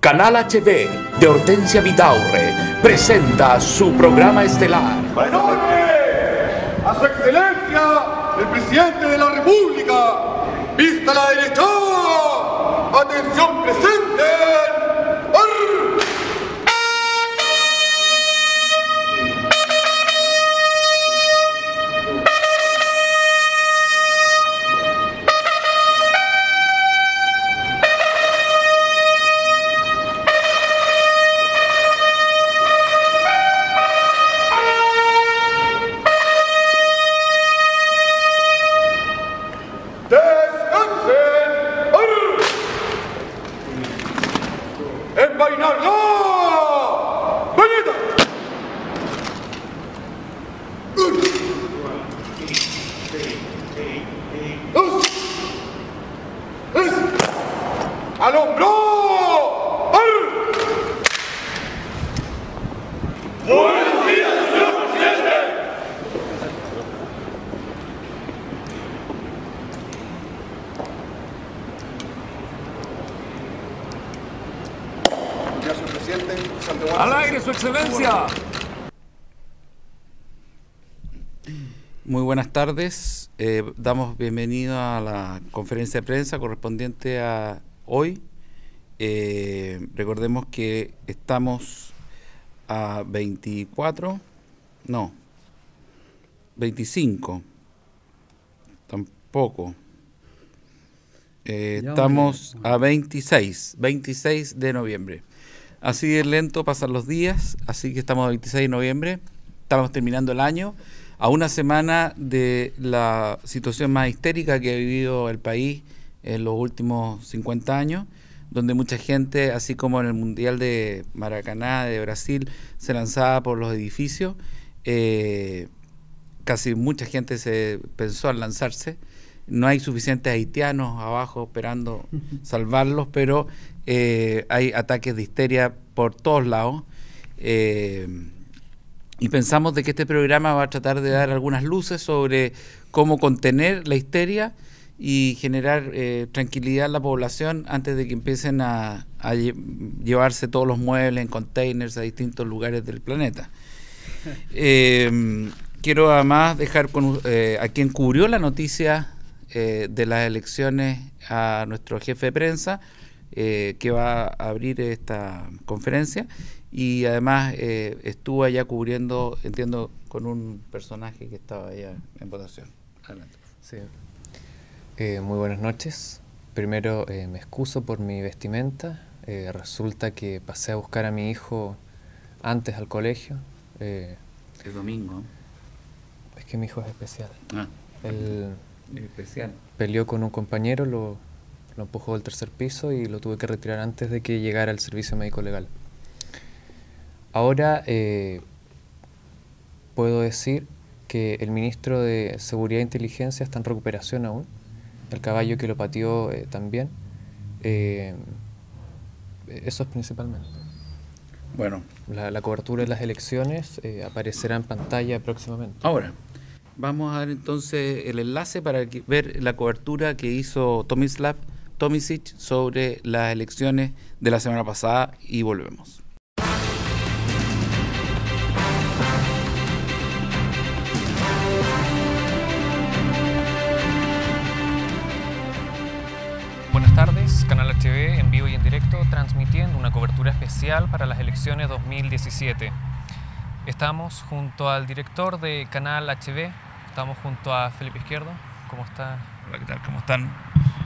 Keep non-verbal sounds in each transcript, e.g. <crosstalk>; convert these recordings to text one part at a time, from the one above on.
Canal HB de Hortensia Vidaurre presenta su programa estelar. días! A su excelencia, el presidente de la República. Vista la derecha. Atención presente. Muy buenas tardes. Eh, damos bienvenida a la conferencia de prensa correspondiente a hoy. Eh, recordemos que estamos a 24, no, 25, tampoco. Eh, estamos a 26, 26 de noviembre. Así de lento pasan los días, así que estamos 26 de noviembre, estamos terminando el año, a una semana de la situación más histérica que ha vivido el país en los últimos 50 años, donde mucha gente, así como en el Mundial de Maracaná de Brasil, se lanzaba por los edificios, eh, casi mucha gente se pensó al lanzarse no hay suficientes haitianos abajo esperando <laughs> salvarlos, pero eh, hay ataques de histeria por todos lados. Eh, y pensamos de que este programa va a tratar de dar algunas luces sobre cómo contener la histeria y generar eh, tranquilidad en la población antes de que empiecen a, llevarse todos los muebles en containers a distintos lugares del planeta. <laughs> quiero además dejar a quien cubrió la noticia eh, de las elecciones a nuestro jefe de prensa, eh, que va a abrir esta conferencia. Y además eh, estuvo allá cubriendo, entiendo, con un personaje que estaba allá en votación. Adelante. Sí. muy buenas noches. Primero me excuso por mi vestimenta. resulta que pasé a buscar a mi hijo antes al colegio. El domingo. Es que mi hijo es especial. Ah. El, especial. Peleó con un compañero, lo, lo empujó del tercer piso y lo tuve que retirar antes de que llegara al servicio médico legal. Ahora eh, puedo decir que el ministro de Seguridad e Inteligencia está en recuperación aún, el caballo que lo pateó eh, también. Eh, eso es principalmente. Bueno. la, cobertura de las elecciones aparecerá en pantalla próximamente. Ahora. Vamos a dar entonces el enlace para ver la cobertura que hizo Tomislav Tomisic sobre las elecciones de la semana pasada y volvemos. Buenas tardes, Canal HB en vivo y en directo transmitiendo una cobertura especial para las elecciones 2017. Estamos junto al director de Canal HB, Estamos junto a Felipe Izquierdo. ¿Cómo está? Hola, ¿qué tal? ¿Cómo están?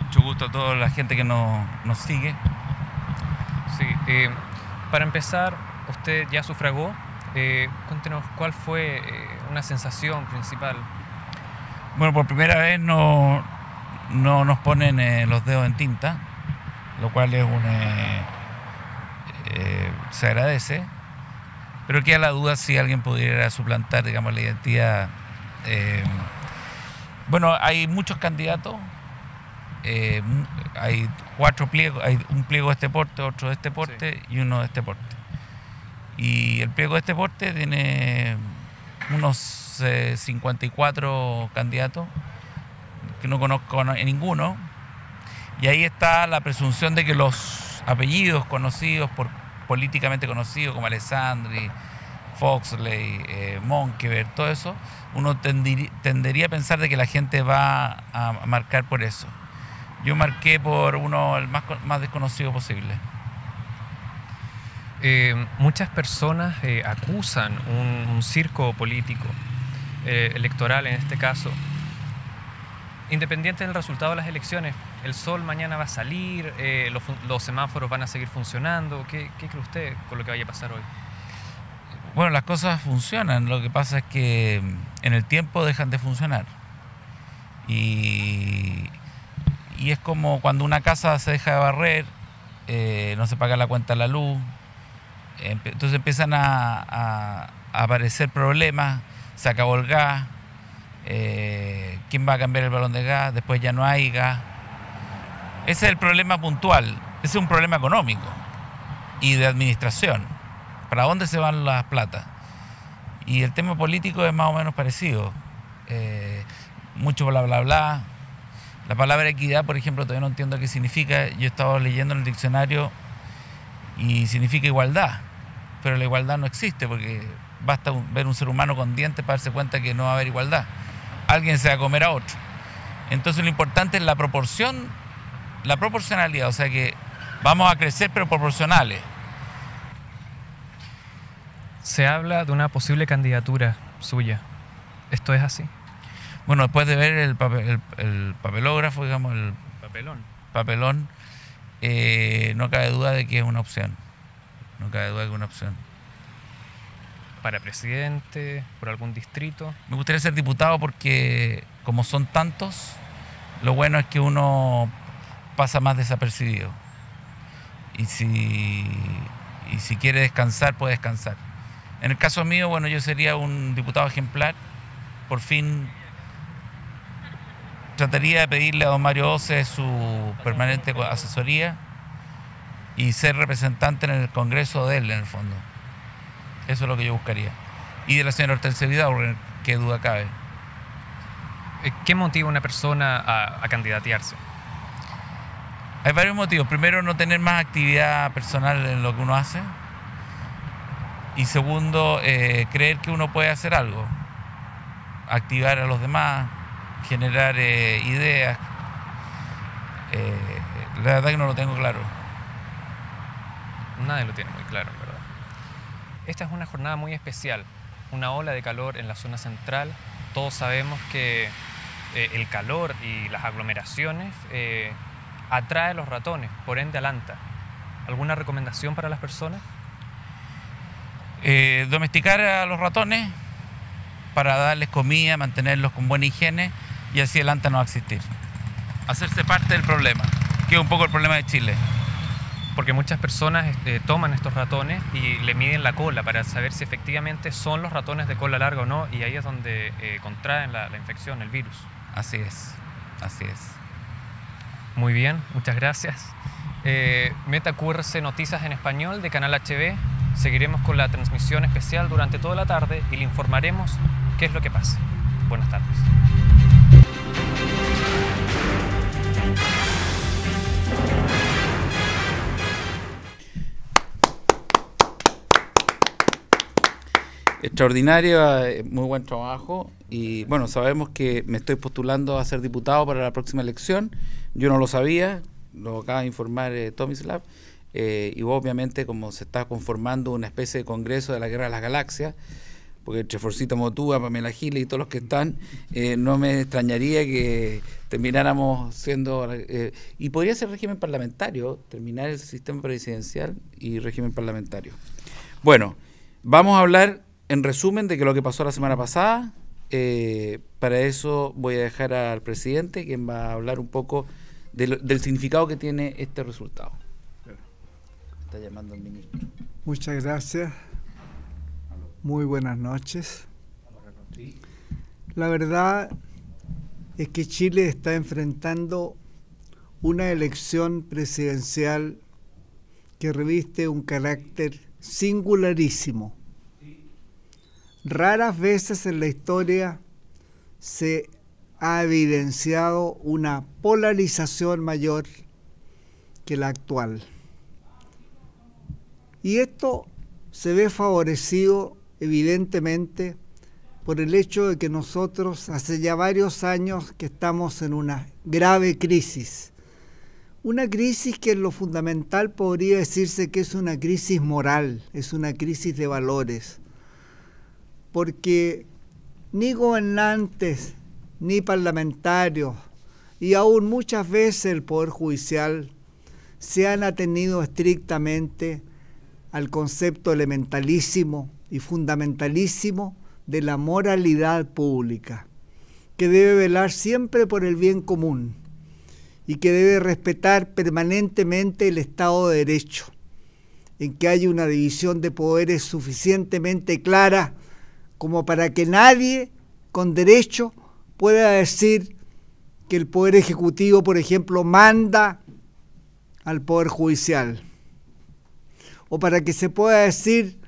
Mucho gusto a toda la gente que nos, sigue. Sí, eh, para empezar, usted ya sufragó. Eh, cuéntenos cuál fue eh, una sensación principal. Bueno, por primera vez no, no nos ponen los dedos en tinta, lo cual es una... se agradece, pero queda la duda si alguien pudiera suplantar, digamos, la identidad eh, bueno, hay muchos candidatos. Eh, hay cuatro pliegos, hay un pliego de este porte, otro de este porte y uno de este porte. Y el pliego de este porte tiene unos 54 eh, candidatos, que no conozco ninguno. Y ahí está la presunción de que los apellidos conocidos, políticamente conocidos, como Alessandri, Foxley, eh, todo eso, uno tendería a pensar de que la gente va a marcar por eso. Yo marqué por uno el más, más desconocido posible. Eh, muchas personas eh, acusan un, circo político, eh, electoral en este caso. Independiente del resultado de las elecciones, el sol mañana va a salir, los, semáforos van a seguir funcionando. ¿Qué cree usted con lo que vaya a pasar hoy? Bueno, las cosas funcionan. Lo que pasa es que en el tiempo dejan de funcionar. Y, y es como cuando una casa se deja de barrer, eh, no se paga la cuenta de la luz, entonces empiezan a, aparecer problemas, se acabó el gas, eh, ¿quién va a cambiar el balón de gas? Después ya no hay gas. Ese es el problema puntual, ese es un problema económico y de administración. ¿Para dónde se van las plata y el tema político es más o menos parecido. Eh, mucho bla, bla, bla. La palabra equidad, por ejemplo, todavía no entiendo qué significa. Yo he estado leyendo en el diccionario y significa igualdad. Pero la igualdad no existe porque basta ver un ser humano con dientes para darse cuenta que no va a haber igualdad. Alguien se va a comer a otro. Entonces lo importante es la proporción, la proporcionalidad. O sea que vamos a crecer pero proporcionales se habla de una posible candidatura suya. ¿Esto es así? Bueno, después de ver el, papel, el, papelógrafo, digamos, el papelón, eh, no cabe duda de que es una opción. No cabe duda de que es una opción. ¿Para presidente? ¿Por algún distrito? Me gustaría ser diputado porque, como son tantos, lo bueno es que uno pasa más desapercibido. Y si, y si quiere descansar, puede descansar. En el caso mío, bueno, yo sería un diputado ejemplar. Por fin trataría de pedirle a don Mario Ose su permanente asesoría y ser representante en el Congreso de él, en el fondo. Eso es lo que yo buscaría. Y de la señora Hortensia Vidal, qué duda cabe. Eh, ¿Qué motiva una persona a candidatearse? Hay varios motivos. Primero, no tener más actividad personal en lo que uno hace y segundo, eh, creer que uno puede hacer algo, activar a los demás, generar eh, ideas. Eh, la verdad que no lo tengo claro. Nadie lo tiene muy claro, en verdad. Esta es una jornada muy especial, una ola de calor en la zona central. Todos sabemos que el calor y las aglomeraciones atrae a los ratones, por ende alanta. ¿Alguna recomendación para las personas? Eh, domesticar a los ratones para darles comida, mantenerlos con buena higiene y así adelante no va a existir. Hacerse parte del problema, que es un poco el problema de Chile. Porque muchas personas este, toman estos ratones y le miden la cola para saber si efectivamente son los ratones de cola larga o no, y ahí es donde eh, contraen la, infección, el virus. Así es, así es. Muy bien, muchas gracias. Eh, Meta Curce Noticias en Español de Canal HB. Seguiremos con la transmisión especial durante toda la tarde y le informaremos qué es lo que pasa. Buenas tardes. Extraordinario, eh, muy buen trabajo. Y bueno, sabemos que me estoy postulando a ser diputado para la próxima elección. Yo no lo sabía, lo acaba de informar Tommy eh, Tomislav eh, y obviamente como se está conformando una especie de congreso de la guerra de las galaxias, porque entre Forcita Motúa, Pamela Giles y todos los que están, eh, no me extrañaría que termináramos siendo... Eh, y podría ser régimen parlamentario, terminar el sistema presidencial y régimen parlamentario. Bueno, vamos a hablar en resumen de que lo que pasó la semana pasada. Eh, para eso voy a dejar al presidente, quien va a hablar un poco del significado que tiene este resultado. Muchas gracias. Muy buenas noches. La verdad es que Chile está enfrentando una elección presidencial que reviste un carácter singularísimo. Raras veces en la historia se ha evidenciado una polarización mayor que la actual. Y esto se ve favorecido evidentemente por el hecho de que nosotros hace ya varios años que estamos en una grave crisis. Una crisis que en lo fundamental podría decirse que es una crisis moral, es una crisis de valores, porque ni gobernantes, ni parlamentarios, y aún muchas veces el Poder Judicial se han atendido estrictamente al concepto elementalísimo y fundamentalísimo de la moralidad pública, que debe velar siempre por el bien común y que debe respetar permanentemente el Estado de Derecho, en que haya una división de poderes suficientemente clara como para que nadie con derecho pueda decir que el Poder Ejecutivo, por ejemplo, manda al Poder Judicial o para que se pueda decir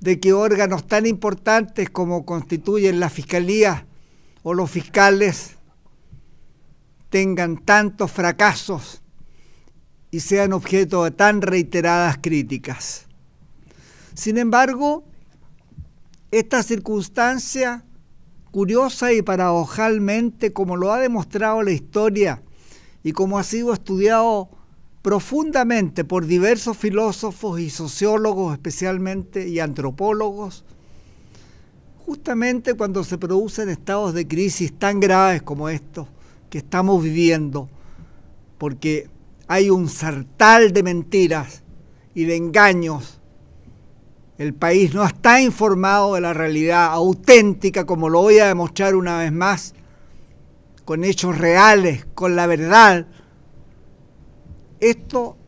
de que órganos tan importantes como constituyen la fiscalía o los fiscales tengan tantos fracasos y sean objeto de tan reiteradas críticas. Sin embargo, esta circunstancia curiosa y paradojalmente, como lo ha demostrado la historia y como ha sido estudiado profundamente por diversos filósofos y sociólogos especialmente y antropólogos, justamente cuando se producen estados de crisis tan graves como estos que estamos viviendo, porque hay un sartal de mentiras y de engaños. El país no está informado de la realidad auténtica, como lo voy a demostrar una vez más, con hechos reales, con la verdad esto,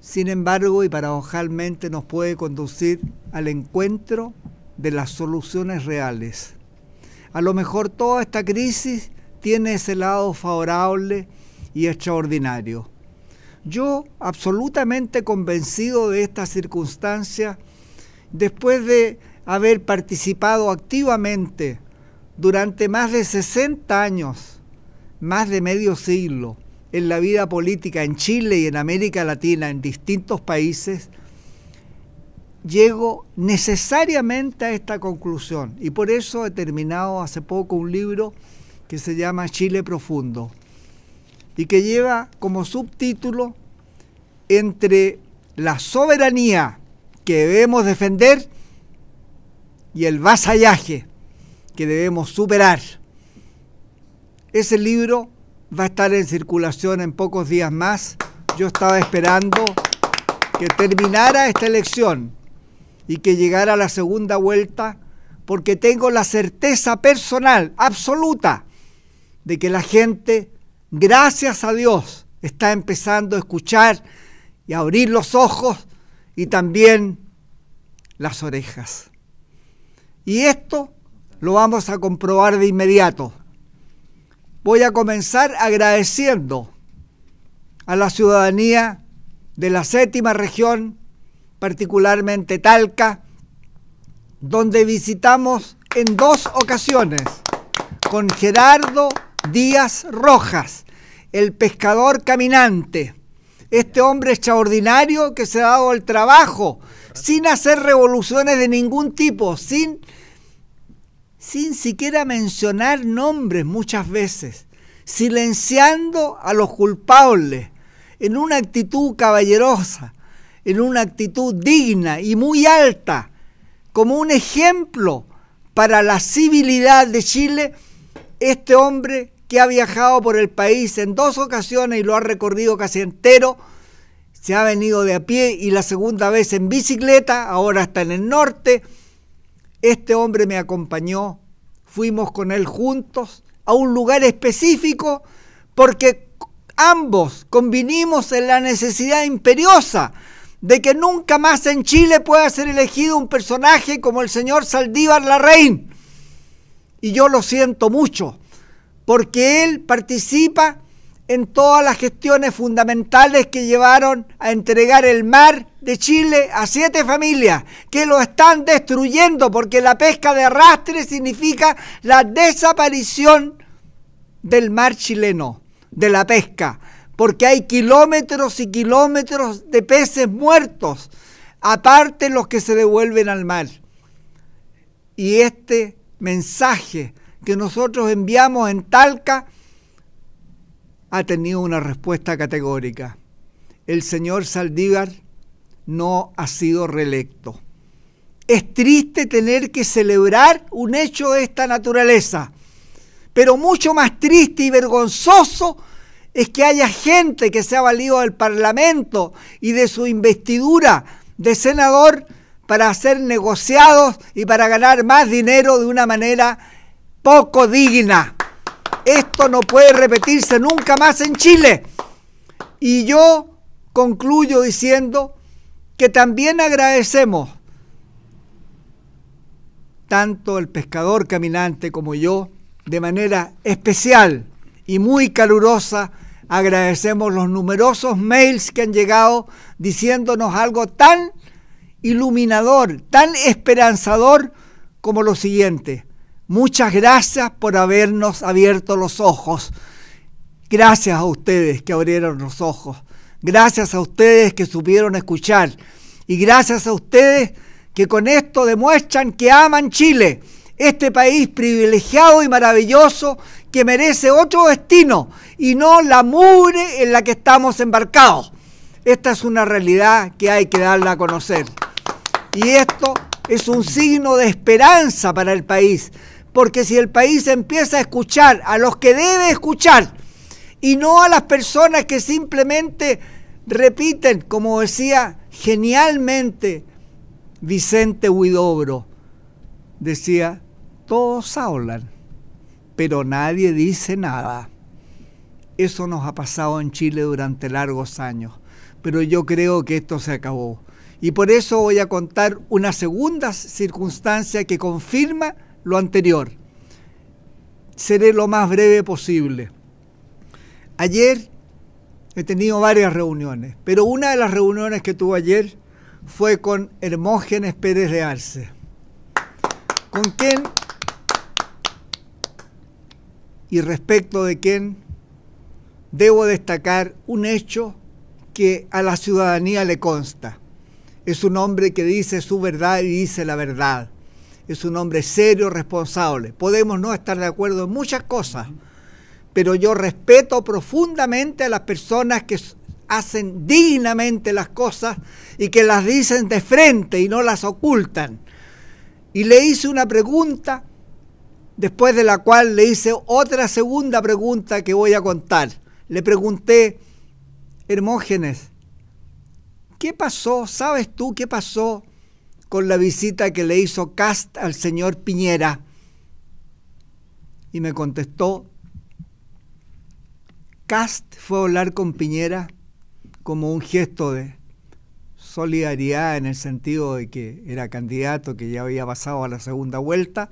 sin embargo, y paradojalmente nos puede conducir al encuentro de las soluciones reales. A lo mejor toda esta crisis tiene ese lado favorable y extraordinario. Yo, absolutamente convencido de esta circunstancia, después de haber participado activamente durante más de 60 años, más de medio siglo, en la vida política en Chile y en América Latina, en distintos países, llego necesariamente a esta conclusión. Y por eso he terminado hace poco un libro que se llama Chile Profundo y que lleva como subtítulo entre la soberanía que debemos defender y el vasallaje que debemos superar. Ese libro va a estar en circulación en pocos días más. Yo estaba esperando que terminara esta elección y que llegara la segunda vuelta porque tengo la certeza personal, absoluta, de que la gente, gracias a Dios, está empezando a escuchar y a abrir los ojos y también las orejas. Y esto lo vamos a comprobar de inmediato voy a comenzar agradeciendo a la ciudadanía de la séptima región, particularmente Talca, donde visitamos en dos ocasiones con Gerardo Díaz Rojas, el pescador caminante, este hombre extraordinario que se ha dado el trabajo sin hacer revoluciones de ningún tipo, sin sin siquiera mencionar nombres muchas veces, silenciando a los culpables, en una actitud caballerosa, en una actitud digna y muy alta, como un ejemplo para la civilidad de Chile, este hombre que ha viajado por el país en dos ocasiones y lo ha recorrido casi entero, se ha venido de a pie y la segunda vez en bicicleta, ahora está en el norte, este hombre me acompañó, fuimos con él juntos a un lugar específico porque ambos convinimos en la necesidad imperiosa de que nunca más en Chile pueda ser elegido un personaje como el señor Saldívar Larraín. Y yo lo siento mucho, porque él participa en todas las gestiones fundamentales que llevaron a entregar el mar de Chile a siete familias que lo están destruyendo porque la pesca de arrastre significa la desaparición del mar chileno, de la pesca, porque hay kilómetros y kilómetros de peces muertos, aparte los que se devuelven al mar. Y este mensaje que nosotros enviamos en Talca, ha tenido una respuesta categórica. El señor Saldívar no ha sido reelecto. Es triste tener que celebrar un hecho de esta naturaleza, pero mucho más triste y vergonzoso es que haya gente que se ha valido del Parlamento y de su investidura de senador para hacer negociados y para ganar más dinero de una manera poco digna. Esto no puede repetirse nunca más en Chile. Y yo concluyo diciendo que también agradecemos tanto el pescador caminante como yo, de manera especial y muy calurosa, agradecemos los numerosos mails que han llegado diciéndonos algo tan iluminador, tan esperanzador como lo siguiente. Muchas gracias por habernos abierto los ojos. Gracias a ustedes que abrieron los ojos. Gracias a ustedes que supieron escuchar. Y gracias a ustedes que con esto demuestran que aman Chile, este país privilegiado y maravilloso que merece otro destino y no la mure en la que estamos embarcados. Esta es una realidad que hay que darla a conocer. Y esto es un signo de esperanza para el país, porque si el país empieza a escuchar a los que debe escuchar y no a las personas que simplemente repiten, como decía genialmente Vicente Huidobro, decía, todos hablan, pero nadie dice nada. Eso nos ha pasado en Chile durante largos años, pero yo creo que esto se acabó. Y por eso voy a contar una segunda circunstancia que confirma lo anterior. Seré lo más breve posible. Ayer he tenido varias reuniones, pero una de las reuniones que tuve ayer fue con Hermógenes Pérez de Arce, con quien y respecto de quién debo destacar un hecho que a la ciudadanía le consta. Es un hombre que dice su verdad y dice la verdad es un hombre serio, responsable. Podemos no estar de acuerdo en muchas cosas, pero yo respeto profundamente a las personas que hacen dignamente las cosas y que las dicen de frente y no las ocultan. Y le hice una pregunta, después de la cual le hice otra segunda pregunta que voy a contar. Le pregunté, Hermógenes, ¿qué pasó? ¿Sabes tú qué pasó con la visita que le hizo Cast al señor Piñera. Y me contestó, Cast fue a hablar con Piñera como un gesto de solidaridad en el sentido de que era candidato, que ya había pasado a la segunda vuelta,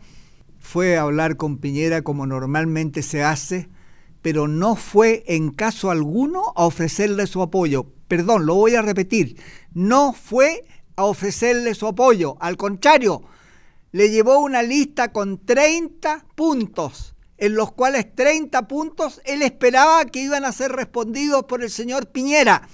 fue a hablar con Piñera como normalmente se hace, pero no fue en caso alguno a ofrecerle su apoyo. Perdón, lo voy a repetir, no fue a ofrecerle su apoyo. Al contrario, le llevó una lista con 30 puntos, en los cuales 30 puntos él esperaba que iban a ser respondidos por el señor Piñera.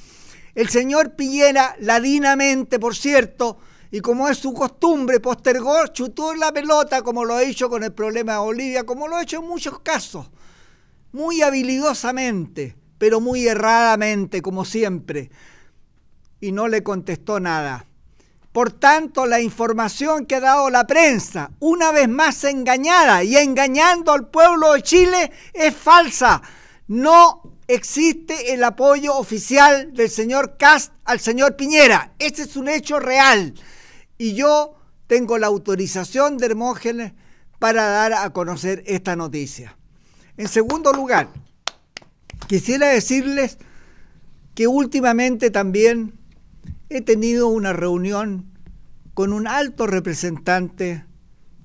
El señor Piñera, ladinamente, por cierto, y como es su costumbre, postergó, chutó la pelota, como lo ha hecho con el problema de Bolivia, como lo ha hecho en muchos casos, muy habilidosamente, pero muy erradamente, como siempre, y no le contestó nada. Por tanto, la información que ha dado la prensa, una vez más engañada y engañando al pueblo de Chile, es falsa. No existe el apoyo oficial del señor Cast al señor Piñera. Ese es un hecho real. Y yo tengo la autorización de Hermógenes para dar a conocer esta noticia. En segundo lugar, quisiera decirles que últimamente también he tenido una reunión con un alto representante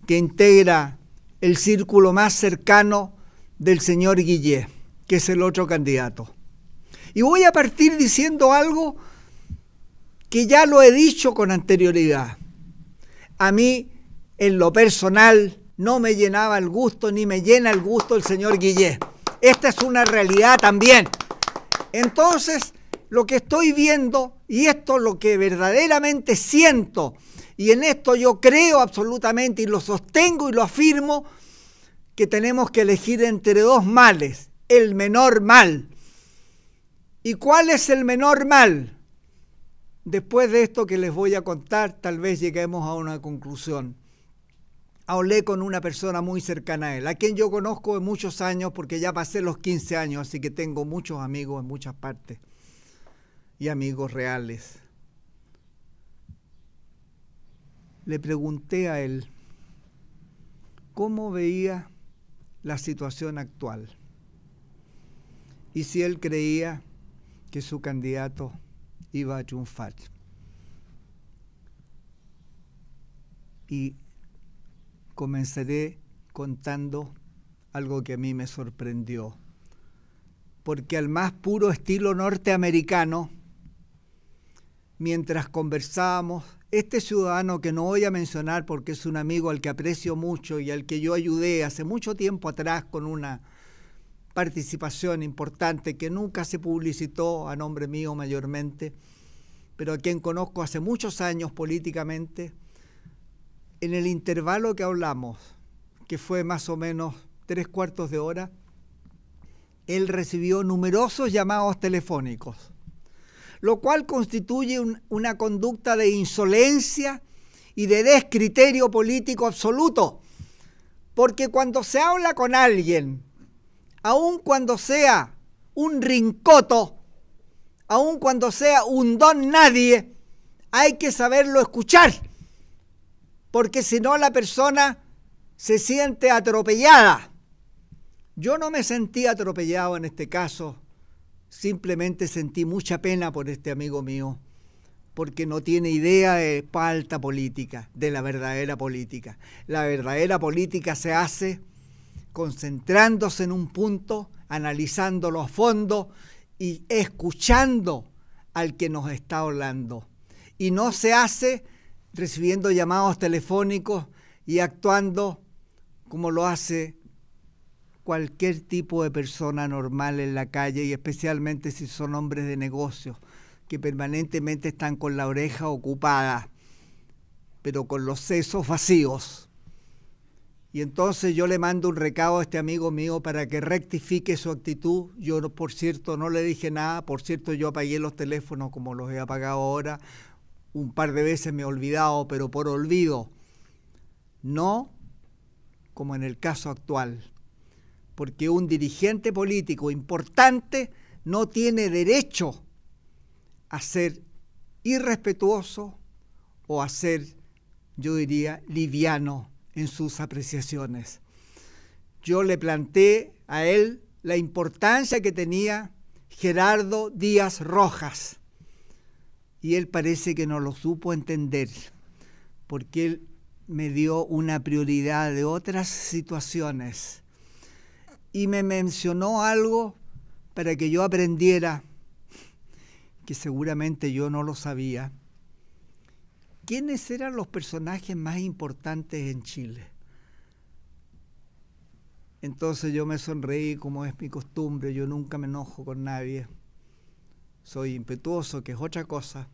que integra el círculo más cercano del señor Guillé, que es el otro candidato. Y voy a partir diciendo algo que ya lo he dicho con anterioridad. A mí, en lo personal, no me llenaba el gusto ni me llena el gusto el señor Guillé. Esta es una realidad también. Entonces, lo que estoy viendo y esto es lo que verdaderamente siento. Y en esto yo creo absolutamente y lo sostengo y lo afirmo que tenemos que elegir entre dos males, el menor mal. ¿Y cuál es el menor mal? Después de esto que les voy a contar, tal vez lleguemos a una conclusión. Hablé con una persona muy cercana a él, a quien yo conozco de muchos años, porque ya pasé los 15 años, así que tengo muchos amigos en muchas partes y amigos reales. Le pregunté a él cómo veía la situación actual y si él creía que su candidato iba a triunfar. Y comenzaré contando algo que a mí me sorprendió, porque al más puro estilo norteamericano, mientras conversábamos, este ciudadano que no voy a mencionar porque es un amigo al que aprecio mucho y al que yo ayudé hace mucho tiempo atrás con una participación importante que nunca se publicitó a nombre mío mayormente, pero a quien conozco hace muchos años políticamente, en el intervalo que hablamos, que fue más o menos tres cuartos de hora, él recibió numerosos llamados telefónicos lo cual constituye una conducta de insolencia y de descriterio político absoluto. Porque cuando se habla con alguien, aun cuando sea un rincoto, aun cuando sea un don nadie, hay que saberlo escuchar, porque si no la persona se siente atropellada. Yo no me sentí atropellado en este caso, simplemente sentí mucha pena por este amigo mío, porque no tiene idea de falta política, de la verdadera política. La verdadera política se hace concentrándose en un punto, analizando a fondo y escuchando al que nos está hablando. Y no se hace recibiendo llamados telefónicos y actuando como lo hace cualquier tipo de persona normal en la calle y especialmente si son hombres de negocios que permanentemente están con la oreja ocupada, pero con los sesos vacíos. Y entonces yo le mando un recado a este amigo mío para que rectifique su actitud. Yo, por cierto, no le dije nada. Por cierto, yo apagué los teléfonos como los he apagado ahora. Un par de veces me he olvidado, pero por olvido. No como en el caso actual, porque un dirigente político importante no tiene derecho a ser irrespetuoso o a ser, yo diría, liviano en sus apreciaciones. Yo le planteé a él la importancia que tenía Gerardo Díaz Rojas y él parece que no lo supo entender porque él me dio una prioridad de otras situaciones y me mencionó algo para que yo aprendiera, que seguramente yo no lo sabía. ¿Quiénes eran los personajes más importantes en Chile? Entonces yo me sonreí como es mi costumbre, yo nunca me enojo con nadie. Soy impetuoso, que es otra cosa,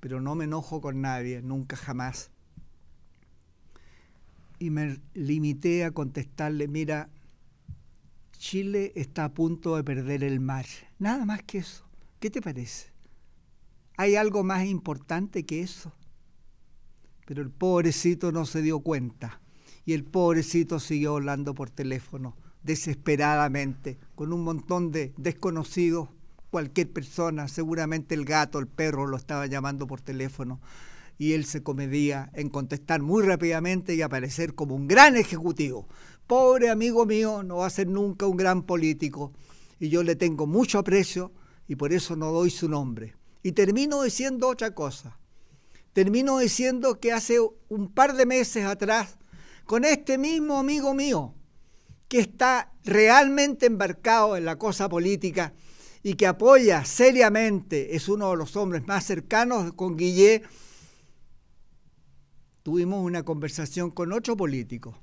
pero no me enojo con nadie, nunca jamás. Y me limité a contestarle, mira, Chile está a punto de perder el mar. Nada más que eso. ¿Qué te parece? ¿Hay algo más importante que eso? Pero el pobrecito no se dio cuenta y el pobrecito siguió hablando por teléfono desesperadamente con un montón de desconocidos, cualquier persona, seguramente el gato, el perro lo estaba llamando por teléfono y él se comedía en contestar muy rápidamente y aparecer como un gran ejecutivo pobre amigo mío no va a ser nunca un gran político. Y yo le tengo mucho aprecio y por eso no doy su nombre. Y termino diciendo otra cosa. Termino diciendo que hace un par de meses atrás, con este mismo amigo mío, que está realmente embarcado en la cosa política y que apoya seriamente, es uno de los hombres más cercanos con Guillet, tuvimos una conversación con otro político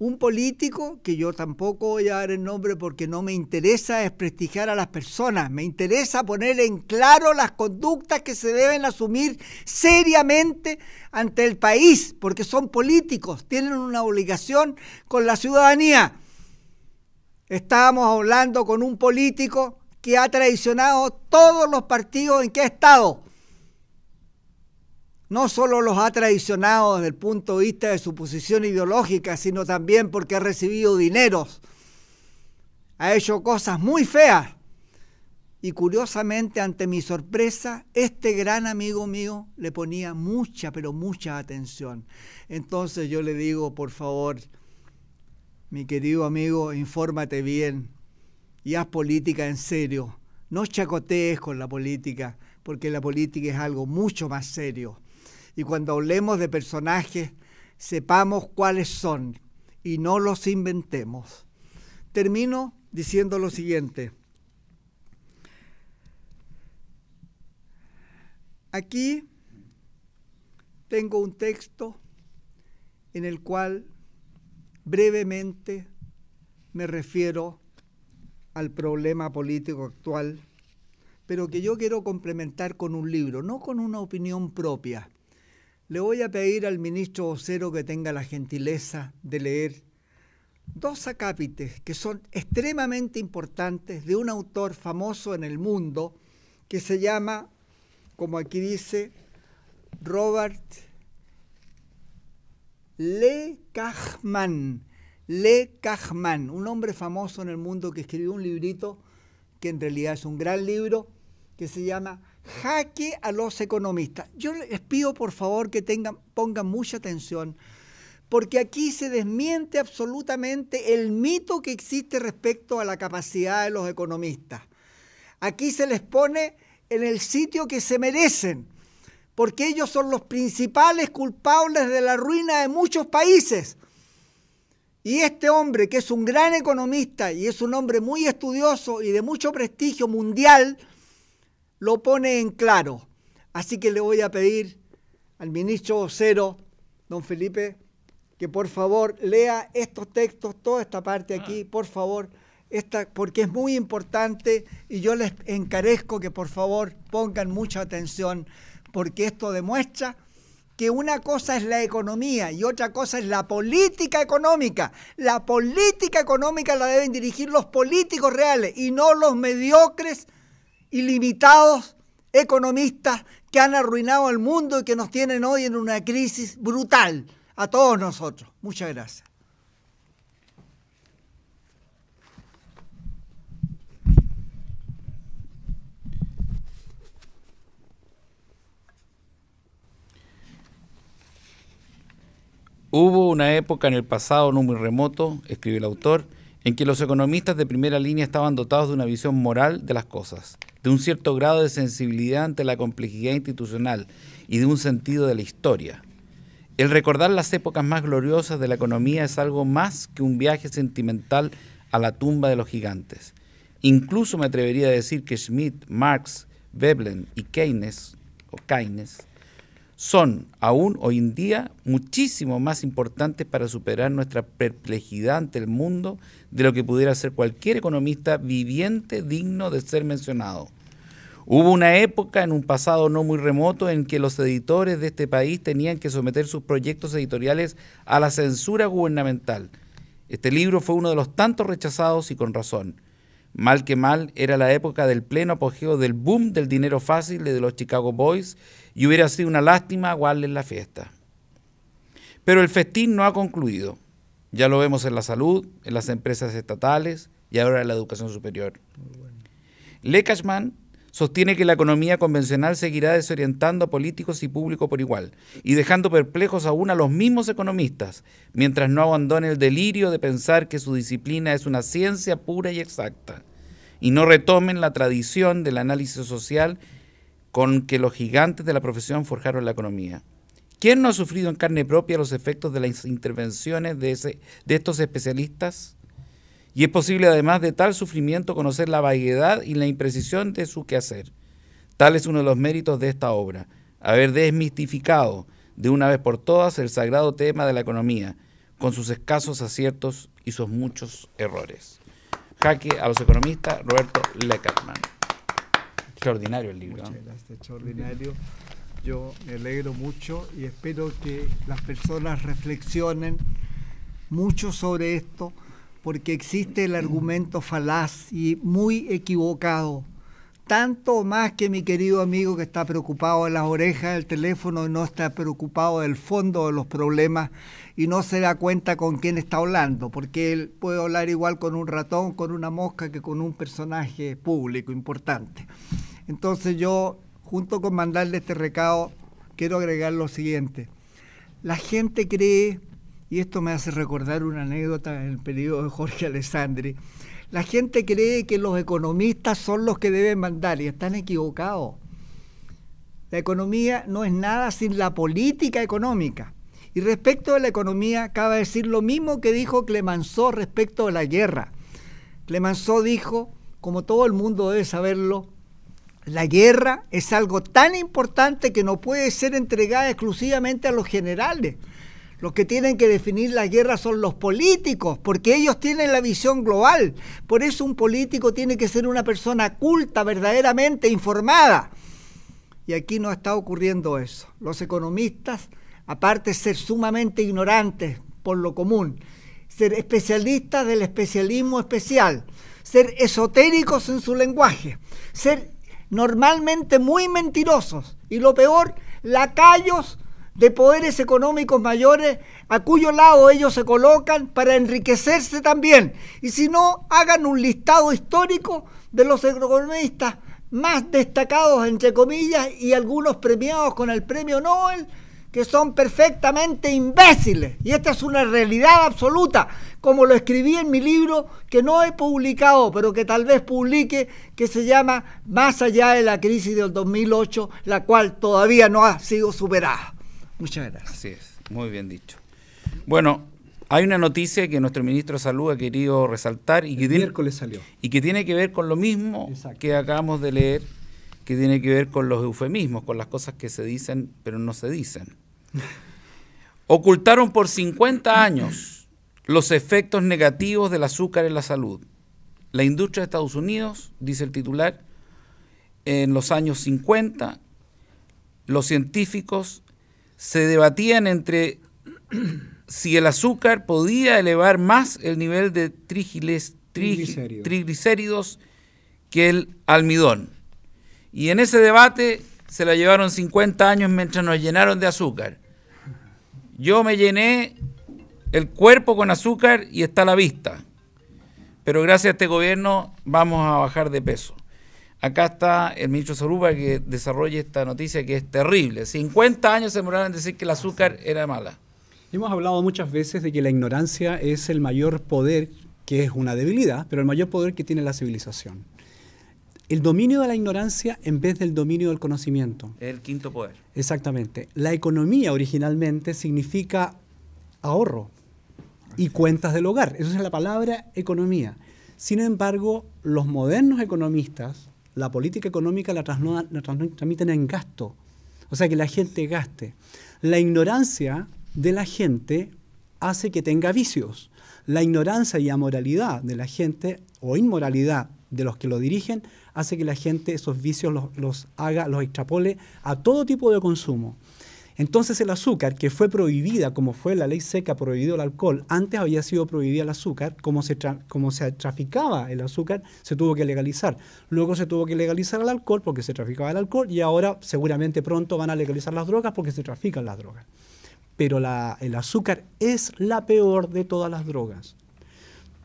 un político, que yo tampoco voy a dar el nombre porque no me interesa desprestigiar a las personas, me interesa poner en claro las conductas que se deben asumir seriamente ante el país, porque son políticos, tienen una obligación con la ciudadanía. Estábamos hablando con un político que ha traicionado todos los partidos en que ha estado no solo los ha traicionado desde el punto de vista de su posición ideológica, sino también porque ha recibido dineros, ha hecho cosas muy feas. Y curiosamente, ante mi sorpresa, este gran amigo mío le ponía mucha, pero mucha atención. Entonces yo le digo, por favor, mi querido amigo, infórmate bien y haz política en serio. No chacotees con la política, porque la política es algo mucho más serio y cuando hablemos de personajes, sepamos cuáles son y no los inventemos. Termino diciendo lo siguiente. Aquí tengo un texto en el cual brevemente me refiero al problema político actual, pero que yo quiero complementar con un libro, no con una opinión propia, le voy a pedir al ministro vocero que tenga la gentileza de leer dos acápites que son extremadamente importantes de un autor famoso en el mundo que se llama, como aquí dice, Robert Le Cajman. Le Cajman, un hombre famoso en el mundo que escribió un librito que en realidad es un gran libro que se llama jaque a los economistas. Yo les pido por favor que tengan, pongan mucha atención, porque aquí se desmiente absolutamente el mito que existe respecto a la capacidad de los economistas. Aquí se les pone en el sitio que se merecen, porque ellos son los principales culpables de la ruina de muchos países. Y este hombre, que es un gran economista y es un hombre muy estudioso y de mucho prestigio mundial, lo pone en claro. Así que le voy a pedir al ministro vocero, don Felipe, que por favor lea estos textos, toda esta parte aquí, ah. por favor, porque es muy importante y yo les encarezco que por favor pongan mucha atención, porque esto demuestra que una cosa es la economía y otra cosa es la política económica. La política económica la deben dirigir los políticos reales y no los mediocres ilimitados economistas que han arruinado al mundo y que nos tienen hoy en una crisis brutal a todos nosotros. Muchas gracias. Hubo una época en el pasado no muy remoto, escribe el autor, en que los economistas de primera línea estaban dotados de una visión moral de las cosas, de un cierto grado de sensibilidad ante la complejidad institucional y de un sentido de la historia. El recordar las épocas más gloriosas de la economía es algo más que un viaje sentimental a la tumba de los gigantes. Incluso me atrevería a decir que Schmidt, Marx, Veblen y Keynes, o Keynes son aún hoy en día muchísimo más importantes para superar nuestra perplejidad ante el mundo de lo que pudiera ser cualquier economista viviente digno de ser mencionado. Hubo una época en un pasado no muy remoto en que los editores de este país tenían que someter sus proyectos editoriales a la censura gubernamental. Este libro fue uno de los tantos rechazados y con razón. Mal que mal, era la época del pleno apogeo del boom del dinero fácil de los Chicago Boys y hubiera sido una lástima en la fiesta. Pero el festín no ha concluido. Ya lo vemos en la salud, en las empresas estatales y ahora en la educación superior. le sostiene que la economía convencional seguirá desorientando a políticos y público por igual y dejando perplejos aún a los mismos economistas, mientras no abandone el delirio de pensar que su disciplina es una ciencia pura y exacta y no retomen la tradición del análisis social con que los gigantes de la profesión forjaron la economía. ¿Quién no ha sufrido en carne propia los efectos de las intervenciones de, de estos especialistas? Y es posible además de tal sufrimiento conocer la vaguedad y la imprecisión de su quehacer. Tal es uno de los méritos de esta obra, haber desmistificado de una vez por todas el sagrado tema de la economía, con sus escasos aciertos y sus muchos errores. Jaque a los economistas, Roberto Leckerman. Extraordinario el libro. Yo me alegro mucho y espero que las personas reflexionen mucho sobre esto, porque existe el argumento falaz y muy equivocado. Tanto más que mi querido amigo que está preocupado de las orejas del teléfono no está preocupado del fondo de los problemas y no se da cuenta con quién está hablando, porque él puede hablar igual con un ratón, con una mosca que con un personaje público importante. Entonces yo, junto con mandarle este recado, quiero agregar lo siguiente. La gente cree, y esto me hace recordar una anécdota en el periodo de Jorge Alessandri, la gente cree que los economistas son los que deben mandar y están equivocados. La economía no es nada sin la política económica. Y respecto de la economía, acaba decir lo mismo que dijo Clemenceau respecto de la guerra. Clemenceau dijo, como todo el mundo debe saberlo, la guerra es algo tan importante que no puede ser entregada exclusivamente a los generales. Los que tienen que definir la guerra son los políticos, porque ellos tienen la visión global. Por eso un político tiene que ser una persona culta, verdaderamente informada. Y aquí no está ocurriendo eso. Los economistas, aparte de ser sumamente ignorantes por lo común, ser especialistas del especialismo especial, ser esotéricos en su lenguaje, ser normalmente muy mentirosos y lo peor, lacayos de poderes económicos mayores a cuyo lado ellos se colocan para enriquecerse también. Y si no, hagan un listado histórico de los economistas más destacados, entre comillas, y algunos premiados con el premio Nobel, que son perfectamente imbéciles. Y esta es una realidad absoluta como lo escribí en mi libro que no he publicado, pero que tal vez publique, que se llama Más allá de la crisis del 2008, la cual todavía no ha sido superada. Muchas gracias. Así es, muy bien dicho. Bueno, hay una noticia que nuestro ministro de Salud ha querido resaltar y que, tiene, salió. Y que tiene que ver con lo mismo que acabamos de leer, que tiene que ver con los eufemismos, con las cosas que se dicen pero no se dicen. <laughs> Ocultaron por 50 años los efectos negativos del azúcar en la salud. La industria de Estados Unidos, dice el titular, en los años 50, los científicos se debatían entre <clears throat> si el azúcar podía elevar más el nivel de triglicéridos que el almidón. Y en ese debate se la llevaron 50 años mientras nos llenaron de azúcar. Yo me llené el cuerpo con azúcar y está a la vista. Pero gracias a este gobierno vamos a bajar de peso. Acá está el ministro Zoruba que desarrolla esta noticia que es terrible. 50 años se demoraron en decir que el azúcar era mala. Hemos hablado muchas veces de que la ignorancia es el mayor poder, que es una debilidad, pero el mayor poder que tiene la civilización. El dominio de la ignorancia en vez del dominio del conocimiento. El quinto poder. Exactamente. La economía originalmente significa ahorro, y cuentas del hogar. eso es la palabra economía. Sin embargo, los modernos economistas, la política económica la, transmiten en gasto. O sea, que la gente gaste. La ignorancia de la gente hace que tenga vicios. La ignorancia y amoralidad de la gente o inmoralidad de los que lo dirigen hace que la gente esos vicios los haga, los extrapole a todo tipo de consumo. Entonces el azúcar, que fue prohibida, como fue la ley seca, prohibido el alcohol, antes había sido prohibida el azúcar, como se, como se traficaba el azúcar, se tuvo que legalizar. Luego se tuvo que legalizar el alcohol porque se traficaba el alcohol y ahora seguramente pronto van a legalizar las drogas porque se trafican las drogas. Pero el azúcar es la peor de todas las drogas.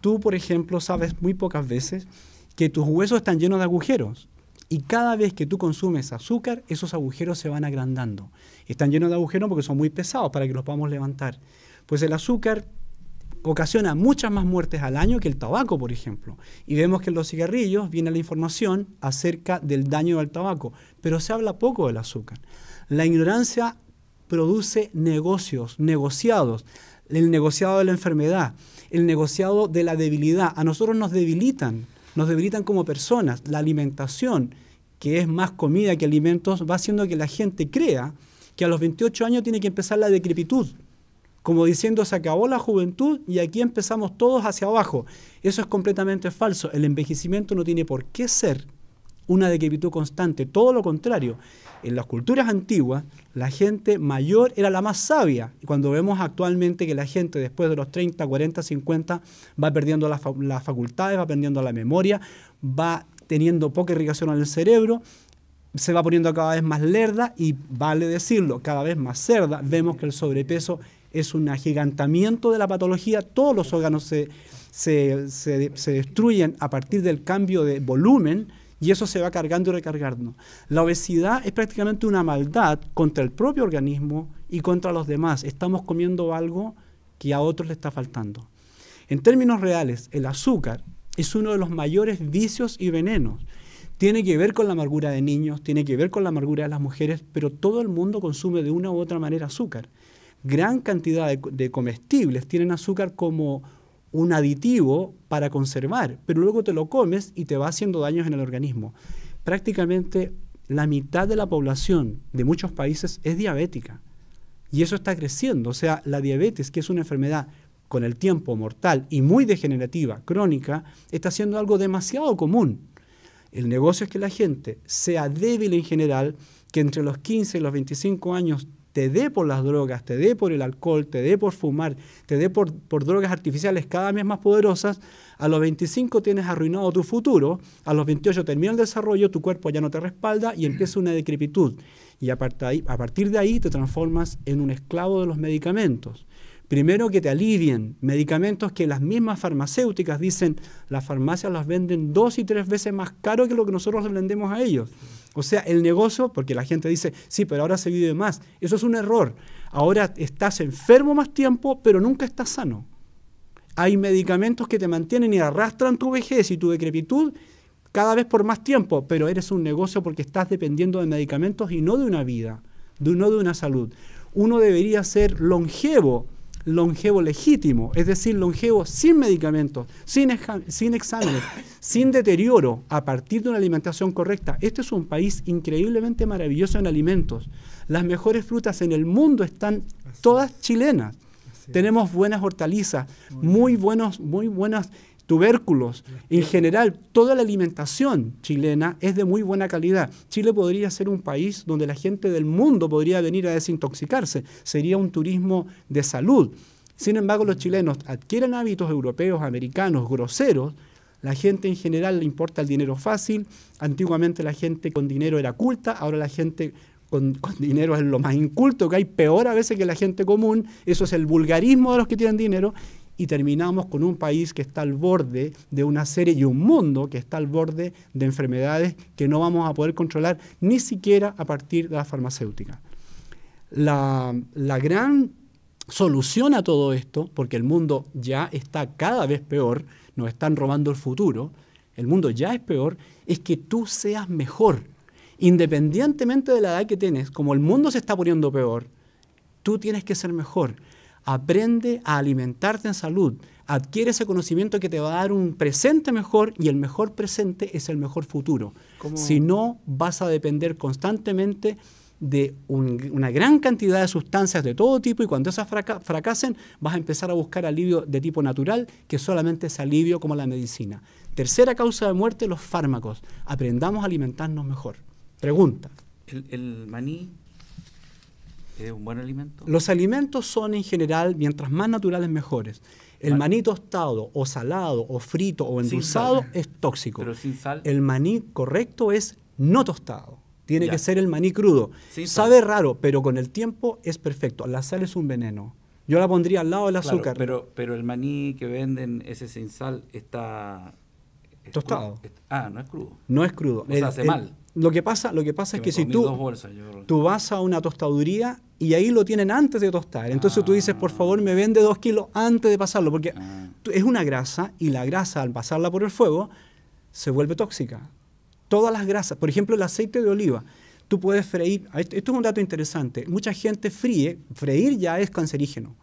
Tú, por ejemplo, sabes muy pocas veces que tus huesos están llenos de agujeros y cada vez que tú consumes azúcar, esos agujeros se van agrandando. Están llenos de agujeros porque son muy pesados para que los podamos levantar. Pues el azúcar ocasiona muchas más muertes al año que el tabaco, por ejemplo. Y vemos que en los cigarrillos viene la información acerca del daño del tabaco, pero se habla poco del azúcar. La ignorancia produce negocios, negociados, el negociado de la enfermedad, el negociado de la debilidad. A nosotros nos debilitan nos debilitan como personas. La alimentación, que es más comida que alimentos, va haciendo que la gente crea que a los 28 años tiene que empezar la decrepitud. Como diciendo, se acabó la juventud y aquí empezamos todos hacia abajo. Eso es completamente falso. El envejecimiento no tiene por qué ser una decrepitud constante. Todo lo contrario, en las culturas antiguas la gente mayor era la más sabia. Y cuando vemos actualmente que la gente después de los 30, 40, 50 va perdiendo las, facultades, va perdiendo la memoria, va teniendo poca irrigación en el cerebro, se va poniendo cada vez más lerda y vale decirlo, cada vez más cerda, vemos que el sobrepeso es un agigantamiento de la patología, todos los órganos se destruyen a partir del cambio de volumen, y eso se va cargando y recargando. La obesidad es prácticamente una maldad contra el propio organismo y contra los demás. Estamos comiendo algo que a otros le está faltando. En términos reales, el azúcar es uno de los mayores vicios y venenos. Tiene que ver con la amargura de niños, tiene que ver con la amargura de las mujeres, pero todo el mundo consume de una u otra manera azúcar. Gran cantidad de, de comestibles tienen azúcar como un aditivo para conservar, pero luego te lo comes y te va haciendo daños en el organismo. Prácticamente la mitad de la población de muchos países es diabética y eso está creciendo. O sea, la diabetes, que es una enfermedad con el tiempo mortal y muy degenerativa, crónica, está siendo algo demasiado común. El negocio es que la gente sea débil en general, que entre los 15 y los 25 años te dé por las drogas, te dé por el alcohol, te dé por fumar, te dé por, por drogas artificiales cada vez más poderosas, a los 25 tienes arruinado tu futuro, a los 28 termina el desarrollo, tu cuerpo ya no te respalda y empieza una decrepitud. Y a partir de ahí te transformas en un esclavo de los medicamentos. Primero que te alivien medicamentos que las mismas farmacéuticas dicen, las farmacias las venden dos y tres veces más caro que lo que nosotros les vendemos a ellos. O sea, el negocio, porque la gente dice, sí, pero ahora se vive más. Eso es un error. Ahora estás enfermo más tiempo, pero nunca estás sano. Hay medicamentos que te mantienen y arrastran tu vejez y tu decrepitud cada vez por más tiempo, pero eres un negocio porque estás dependiendo de medicamentos y no de una vida, de, no de una salud. Uno debería ser longevo longevo legítimo, es decir, longevo sin medicamentos, sin, exámenes, sin deterioro, a partir de una alimentación correcta. Este es un país increíblemente maravilloso en alimentos. Las mejores frutas en el mundo están todas chilenas. Tenemos buenas hortalizas, muy, muy buenos, muy buenas tubérculos. En general, toda la alimentación chilena es de muy buena calidad. Chile podría ser un país donde la gente del mundo podría venir a desintoxicarse. Sería un turismo de salud. Sin embargo, los chilenos adquieren hábitos europeos, americanos, groseros. La gente en general le importa el dinero fácil. Antiguamente la gente con dinero era culta, ahora la gente con, con, dinero es lo más inculto que hay, peor a veces que la gente común, eso es el vulgarismo de los que tienen dinero, y terminamos con un país que está al borde de una serie y un mundo que está al borde de enfermedades que no vamos a poder controlar ni siquiera a partir de la farmacéutica. La, la gran solución a todo esto, porque el mundo ya está cada vez peor, nos están robando el futuro, el mundo ya es peor, es que tú seas mejor. Independientemente de la edad que tienes, como el mundo se está poniendo peor, tú tienes que ser mejor. Aprende a alimentarte en salud. Adquiere ese conocimiento que te va a dar un presente mejor y el mejor presente es el mejor futuro. Si no, vas a depender constantemente de una gran cantidad de sustancias de todo tipo y cuando esas fracasen vas a empezar a buscar alivio de tipo natural que solamente es alivio como la medicina. Tercera causa de muerte, los fármacos. Aprendamos a alimentarnos mejor. Pregunta. el, el maní ¿Es un buen alimento? Los alimentos son en general, mientras más naturales, mejores. El maní tostado o salado o frito o endulzado es tóxico. Pero sin sal. El maní correcto es no tostado. Tiene que ser el maní crudo. Sabe raro, pero con el tiempo es perfecto. La sal es un veneno. Yo la pondría al lado del azúcar. Pero, pero el maní que venden, ese sin sal, está... Tostado. Ah, no es crudo. No es crudo. O hace mal. Lo que pasa, lo que pasa es que si tú, tú vas a una tostaduría y ahí lo tienen antes de tostar. Entonces tú dices, por favor, me vende dos kilos antes de pasarlo, porque ah. es una grasa y la grasa al pasarla por el fuego se vuelve tóxica. Todas las grasas, por ejemplo, el aceite de oliva, tú puedes freír, esto es un dato interesante, mucha gente fríe, freír ya es cancerígeno,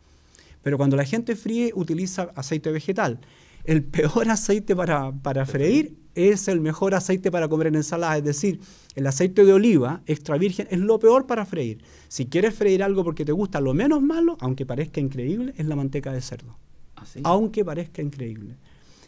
pero cuando la gente fríe utiliza aceite vegetal. El peor <laughs> aceite para, para freír es el mejor aceite para comer en ensaladas. Es decir, el aceite de oliva extra virgen es lo peor para freír. Si quieres freír algo porque te gusta, lo menos malo, aunque parezca increíble, es la manteca de cerdo. ¿Ah, aunque parezca increíble.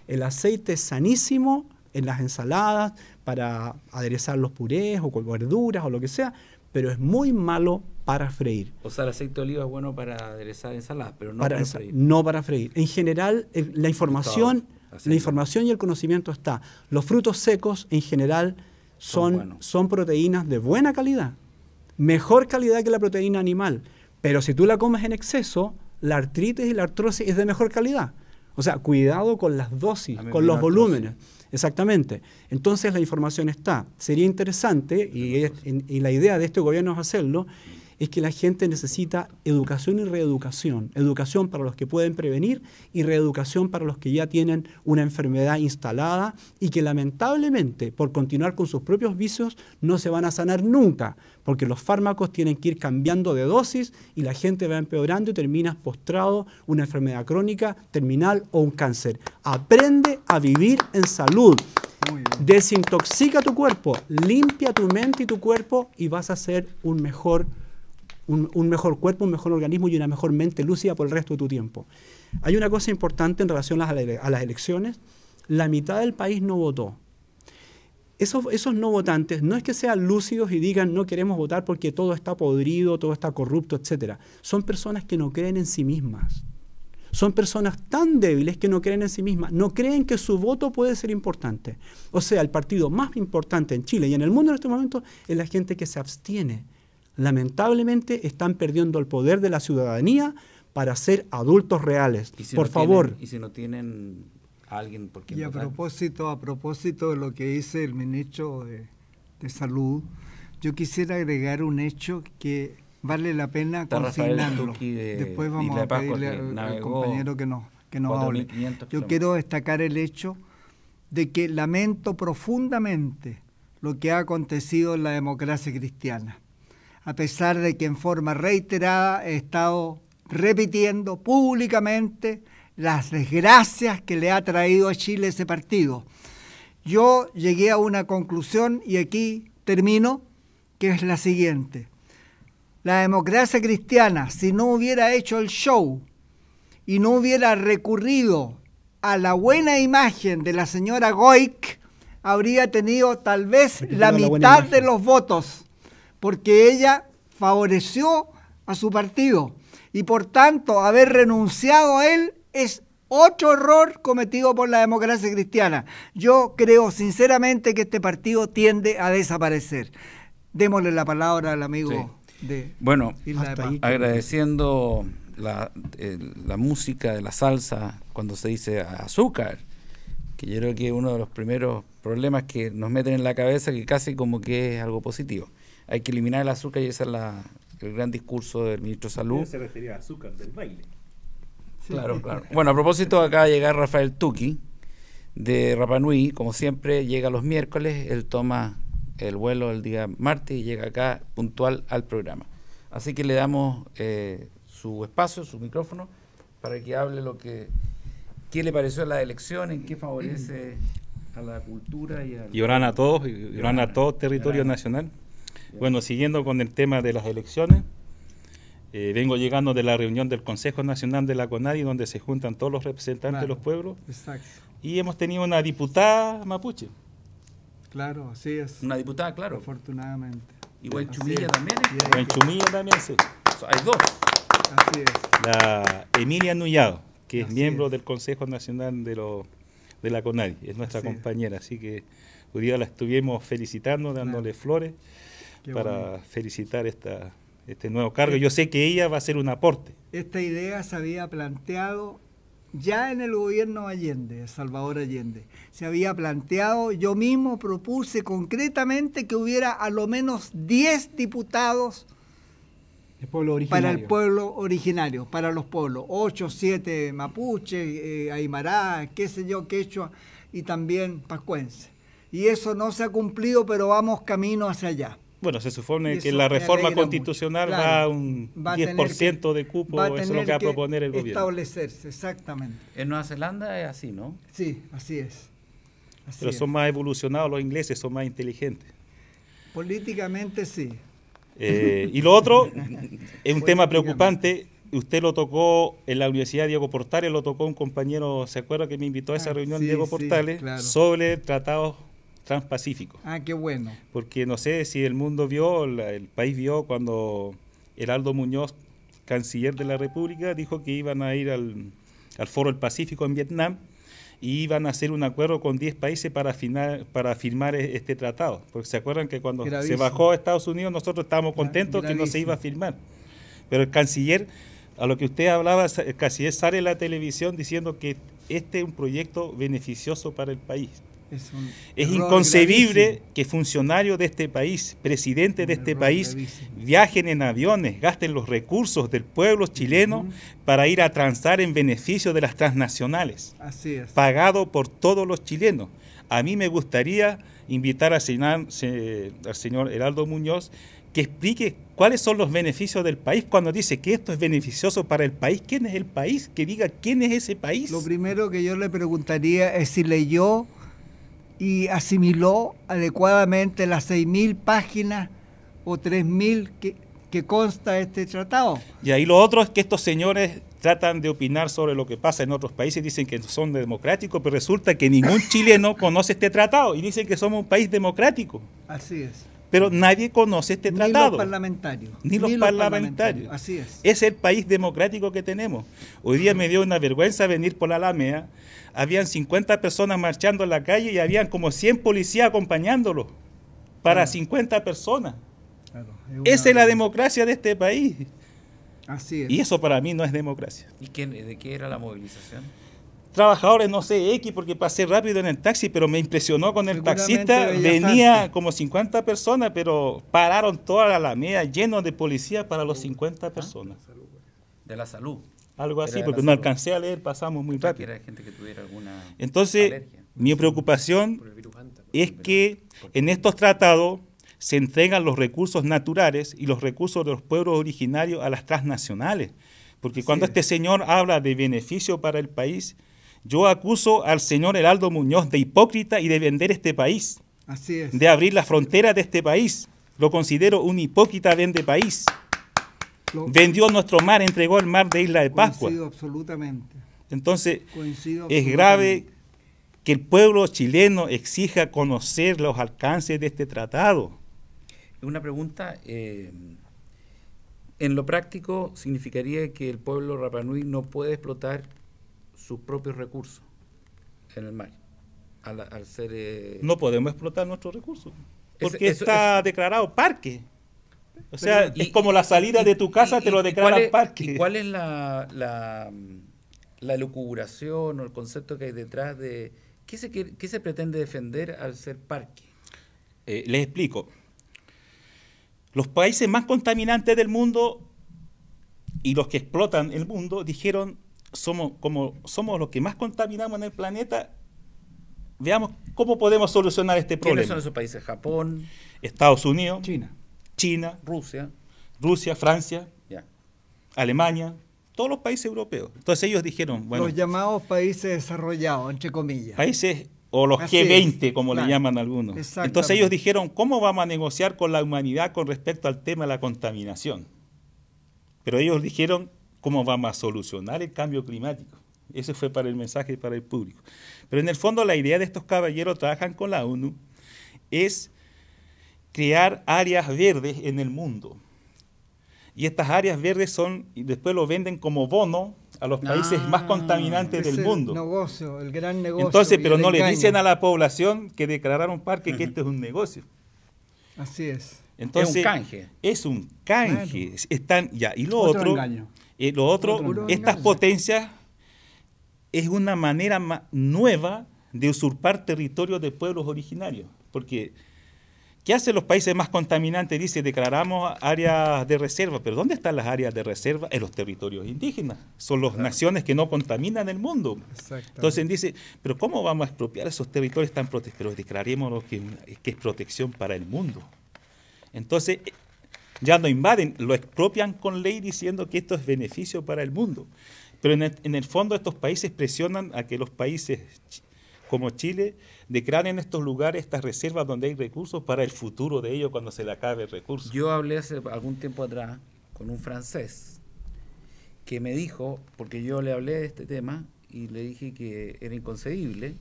El aceite es sanísimo en las ensaladas para aderezar los purés o con verduras o lo que sea, pero es muy malo para freír. O sea, el aceite de oliva es bueno para aderezar ensaladas, pero no para, freír. No para freír. En general, la información la información y el conocimiento está. Los frutos secos en general son, son, proteínas de buena calidad, mejor calidad que la proteína animal. Pero si tú la comes en exceso, la artritis y la artrosis es de mejor calidad. O sea, cuidado con las dosis, con los volúmenes. Exactamente. Entonces la información está. Sería interesante, y, y, la idea de este gobierno es hacerlo, es que la gente necesita educación y reeducación. Educación para los que pueden prevenir y reeducación para los que ya tienen una enfermedad instalada y que lamentablemente por continuar con sus propios vicios no se van a sanar nunca, porque los fármacos tienen que ir cambiando de dosis y la gente va empeorando y terminas postrado una enfermedad crónica, terminal o un cáncer. Aprende a vivir en salud. Desintoxica tu cuerpo, limpia tu mente y tu cuerpo y vas a ser un mejor un, mejor cuerpo, un mejor organismo y una mejor mente lúcida por el resto de tu tiempo. Hay una cosa importante en relación a las, elecciones, la mitad del país no votó. Esos, esos, no votantes no es que sean lúcidos y digan no queremos votar porque todo está podrido, todo está corrupto, etc. Son personas que no creen en sí mismas. Son personas tan débiles que no creen en sí mismas, no creen que su voto puede ser importante. O sea, el partido más importante en Chile y en el mundo en este momento es la gente que se abstiene lamentablemente están perdiendo el poder de la ciudadanía para ser adultos reales. Por favor. y si no tienen alguien porque Y a propósito, a propósito de lo que dice el ministro de, Salud, yo quisiera agregar un hecho que vale la pena consignarlo. Eh, Después vamos a pedirle al, compañero que nos, que Yo quiero destacar el hecho de que lamento profundamente lo que ha acontecido en la democracia cristiana a pesar de que en forma reiterada he estado repitiendo públicamente las desgracias que le ha traído a Chile ese partido. Yo llegué a una conclusión y aquí termino, que es la siguiente. La democracia cristiana, si no hubiera hecho el show y no hubiera recurrido a la buena imagen de la señora Goic, habría tenido tal vez la mitad de los votos porque ella favoreció a su partido y por tanto haber renunciado a él es otro error cometido por la democracia cristiana. Yo creo sinceramente que este partido tiende a desaparecer. Démosle la palabra al amigo de Bueno, Isla de agradeciendo la, música de la salsa cuando se dice azúcar, que yo creo que es uno de los primeros problemas que nos meten en la cabeza que casi como que es algo positivo hay que eliminar el azúcar y ese es el gran discurso del ministro de Salud. Se refería a azúcar del baile. Claro, claro. Bueno, a propósito, acaba de llegar Rafael Tuki de Rapanui, como siempre, llega los miércoles, él toma el vuelo el día martes y llega acá puntual al programa. Así que le damos eh, su espacio, su micrófono, para que hable lo que, qué le pareció la elección, en qué favorece a la cultura y a... a todos, y oran a todo territorio nacional. Bueno, siguiendo con el tema de las elecciones, eh, vengo llegando de la reunión del Consejo Nacional de la CONADI, donde se juntan todos los representantes de los pueblos. Exacto. Y hemos tenido una diputada mapuche. Claro, así es. Una diputada, claro. Afortunadamente. Y Guanchumilla también. ¿eh? también, sí. Hay dos. Así es. La Emilia Nullado, que es miembro del Consejo Nacional de, de la CONADI, es nuestra compañera, así que hoy día la estuvimos felicitando, dándole flores para felicitar este nuevo cargo. Yo sé que ella va a ser un aporte. Esta idea se había planteado ya en el gobierno Allende, Salvador Allende. Se había planteado, yo mismo propuse concretamente que hubiera a lo menos 10 diputados para el pueblo originario, para los pueblos, 8, 7 mapuche, eh, aymará, qué sé yo, quechua y también pascuense. Y eso no se ha cumplido, pero vamos camino hacia allá. Bueno, se supone que la reforma constitucional va un 10% de cupo, eso es lo que va a proponer el gobierno. Establecerse, exactamente. En Nueva Zelanda es así, ¿no? Sí, así es. Pero son más evolucionados los ingleses, son más inteligentes. Políticamente sí. Eh, y lo otro, <laughs> es un tema preocupante, usted lo tocó en la Universidad Diego Portales, lo tocó un compañero, ¿se acuerda que me invitó a esa ah, reunión Diego Portales? Sobre tratados transpacífico. Ah, qué bueno. Porque no sé si el mundo vio, el país vio cuando Heraldo Muñoz, canciller de la República, dijo que iban a ir al, Foro del Pacífico en Vietnam y iban a hacer un acuerdo con 10 países para, para firmar e-, este tratado. Porque se acuerdan que cuando se bajó a Estados Unidos nosotros estábamos contentos que no se iba a firmar. Pero el canciller, a lo que usted hablaba, el canciller sale en la televisión diciendo que este es un proyecto beneficioso para el país. Es, inconcebible que funcionarios de este país, presidente de este país, viajen en aviones, gasten los recursos del pueblo chileno para ir a transar en beneficio de las transnacionales, Así es. pagado por todos los chilenos. A mí me gustaría invitar al señor, al señor Heraldo Muñoz que explique cuáles son los beneficios del país cuando dice que esto es beneficioso para el país. ¿Quién es el país? Que diga quién es ese país. Lo primero que yo le preguntaría es si leyó y asimiló adecuadamente las 6.000 páginas o 3.000 que, que consta este tratado. Y ahí lo otro es que estos señores tratan de opinar sobre lo que pasa en otros países, dicen que son democráticos, pero resulta que ningún <laughs> chileno conoce este tratado y dicen que somos un país democrático. Así es. Pero nadie conoce este tratado. Ni los parlamentarios. Ni los parlamentarios. Así es. Es el país democrático que tenemos. Hoy día <laughs> me dio una vergüenza venir por la Alamea habían 50 personas marchando en la calle y habían como 100 policías acompañándolo para 50 ah. personas. Esa es la democracia de este país. Y eso para mí no es democracia. ¿Y qué, de qué era la movilización? Trabajadores, no sé, X, porque pasé rápido en el taxi, pero me impresionó con el taxista. Venía <laughs> como 50 personas, pero pararon toda la alameda lleno de policías para los 50 ah, personas. Pues. De la salud algo así, porque no alcancé a leer, pasamos muy rápido. gente que alguna Entonces, mi preocupación es que en estos tratados se entregan los recursos naturales y los recursos de los pueblos originarios a las transnacionales. Porque cuando este señor habla de beneficio para el país, yo acuso al señor Heraldo Muñoz de hipócrita y de vender este país. Así es. De abrir las fronteras de este país. Lo considero un hipócrita vende país. Vendió nuestro mar, entregó el mar de Isla de Pascua. Coincido absolutamente. Entonces, es grave que el pueblo chileno exija conocer los alcances de este tratado. Una pregunta, eh, en lo práctico significaría que el pueblo Rapanui no puede explotar sus propios recursos en el mar, al, ser... Eh, no podemos explotar nuestros recursos, porque está declarado parque. O sea, es como la salida de tu casa, te lo declaran parque. cuál es la, la, lucubración o el concepto que hay detrás de qué se, qué se pretende defender al ser parque? Eh, les explico. Los países más contaminantes del mundo y los que explotan el mundo dijeron, somos, como somos los que más contaminamos en el planeta, veamos cómo podemos solucionar este problema. ¿Quiénes son esos países? Japón. Estados Unidos. China. China, Rusia, Rusia, Francia, Alemania, todos los países europeos. Entonces ellos dijeron, bueno, los llamados países desarrollados, entre comillas. Países o los G20, como le llaman algunos. Entonces ellos dijeron, ¿cómo vamos a negociar con la humanidad con respecto al tema de la contaminación? Pero ellos dijeron, ¿cómo vamos a solucionar el cambio climático? Ese fue para el mensaje para el público. Pero en el fondo la idea de estos caballeros trabajan con la ONU es crear áreas verdes en el mundo. Y estas áreas verdes son, y después lo venden como bono a los países más ah, contaminantes del mundo. Negocio, el gran negocio. Entonces, pero no le dicen a la población que declararon un parque que esto es un negocio. <laughs> Así es. Entonces, es un canje. Es un canje. Están, ya, y lo otro, eh, lo otro, estas potencias es una manera nueva de usurpar territorios de pueblos originarios. Porque ¿Qué hacen los países más contaminantes? Dice, declaramos áreas de reserva, pero ¿dónde están las áreas de reserva? En los territorios indígenas. Son las naciones que no contaminan el mundo. Entonces dice, pero ¿cómo vamos a expropiar esos territorios tan protegidos? Pero declaremos que, es protección para el mundo. Entonces, ya no invaden, lo expropian con ley diciendo que esto es beneficio para el mundo. Pero en el fondo estos países presionan a que los países como Chile de crear en estos lugares estas reservas donde hay recursos para el futuro de ellos cuando se le acabe el recurso. Yo hablé hace algún tiempo atrás con un francés que me dijo, porque yo le hablé de este tema y le dije que era inconcebible,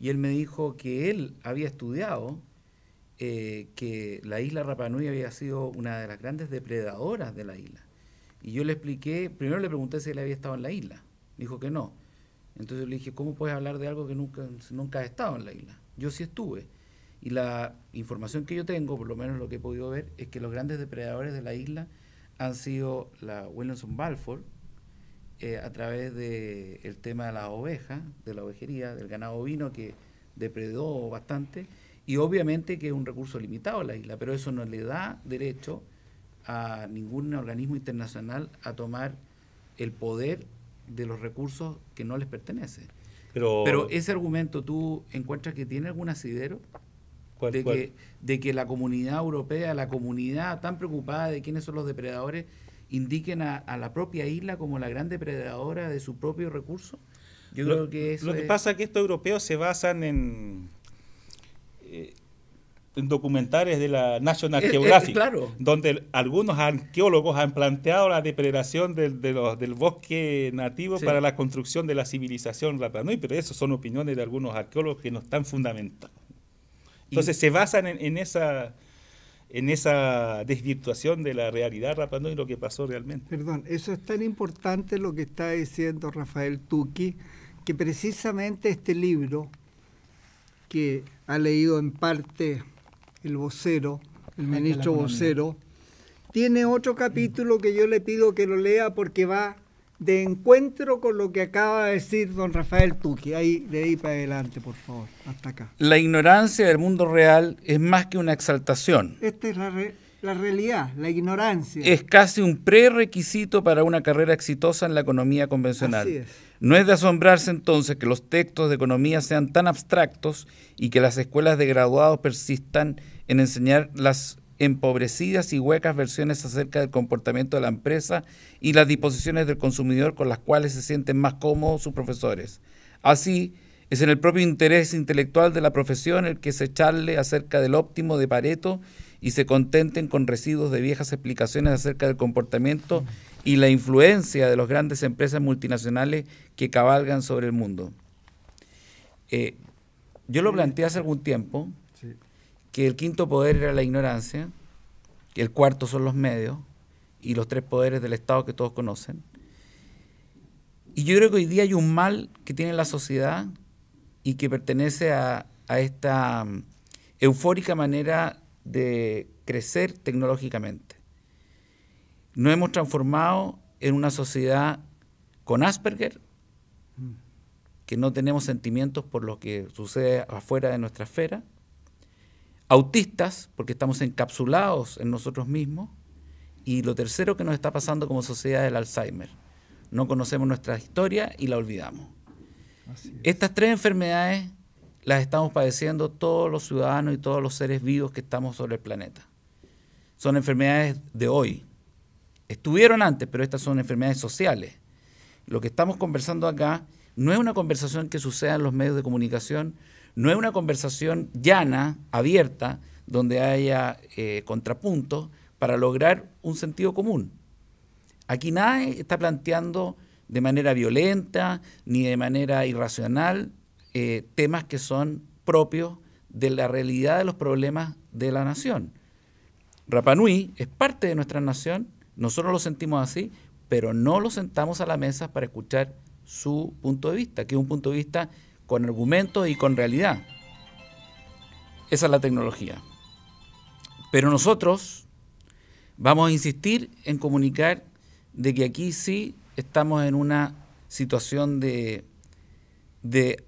y él me dijo que él había estudiado eh, que la isla Rapanui había sido una de las grandes depredadoras de la isla. Y yo le expliqué, primero le pregunté si él había estado en la isla, dijo que no. Entonces le dije, ¿cómo puedes hablar de algo que nunca, nunca has estado en la isla? Yo sí estuve. Y la información que yo tengo, por lo menos lo que he podido ver, es que los grandes depredadores de la isla han sido la Williamson Balfour, eh, a través del tema de las ovejas, de la ovejería, del ganado ovino, que depredó bastante, y obviamente que es un recurso limitado a la isla, pero eso no le da derecho a ningún organismo internacional a tomar el poder de los recursos que no les pertenece. Pero, ese argumento, ¿tú encuentras que tiene algún asidero? de, Que, de que la comunidad europea, la comunidad tan preocupada de quiénes son los depredadores, indiquen a, la propia isla como la gran depredadora de su propio recurso. Yo lo, creo que lo que pasa es que estos europeos se basan en documentales de la National eh, eh, eh, Geographic, donde algunos arqueólogos han planteado la depredación del, de los, del bosque nativo para la construcción de la civilización Rapanui, pero eso son opiniones de algunos arqueólogos que no están fundamentadas. Entonces se basan en, esa en esa desvirtuación de la realidad Rapanui y lo que pasó realmente. Perdón, eso es tan importante lo que está diciendo Rafael Tuqui, que precisamente este libro que ha leído en parte el vocero, el ministro vocero, tiene otro capítulo que yo le pido que lo lea porque va de encuentro con lo que acaba de decir don Rafael Tuque. Ahí, de ahí para adelante, por favor, hasta acá. La ignorancia del mundo real es más que una exaltación. Esta es la, la realidad, la ignorancia. Es casi un prerequisito para una carrera exitosa en la economía convencional. Así es no es de asombrarse entonces que los textos de economía sean tan abstractos y que las escuelas de graduados persistan en enseñar las empobrecidas y huecas versiones acerca del comportamiento de la empresa y las disposiciones del consumidor con las cuales se sienten más cómodos sus profesores. Así, es en el propio interés intelectual de la profesión el que se charle acerca del óptimo de Pareto y se contenten con residuos de viejas explicaciones acerca del comportamiento y la influencia de las grandes empresas multinacionales que cabalgan sobre el mundo. Eh, yo lo planteé hace algún tiempo, que el quinto poder era la ignorancia, que el cuarto son los medios y los tres poderes del Estado que todos conocen. Y yo creo que hoy día hay un mal que tiene la sociedad y que pertenece a esta mm, eufórica manera de crecer tecnológicamente nos hemos transformado en una sociedad con Asperger, que no tenemos sentimientos por lo que sucede afuera de nuestra esfera, autistas, porque estamos encapsulados en nosotros mismos, y lo tercero que nos está pasando como sociedad es el Alzheimer. No conocemos nuestra historia y la olvidamos. Estas tres enfermedades las estamos padeciendo todos los ciudadanos y todos los seres vivos que estamos sobre el planeta. Son enfermedades de hoy, estuvieron antes, pero estas son enfermedades sociales. Lo que estamos conversando acá no es una conversación que suceda en los medios de comunicación, no es una conversación llana, abierta, donde haya eh, contrapuntos para lograr un sentido común. Aquí nadie está planteando de manera violenta ni de manera irracional eh, temas que son propios de la realidad de los problemas de la nación. Rapanui es parte de nuestra nación nosotros lo sentimos así, pero no lo sentamos a la mesa para escuchar su punto de vista, que es un punto de vista con argumentos y con realidad. Esa es la tecnología. Pero nosotros vamos a insistir en comunicar de que aquí sí estamos en una situación de, de,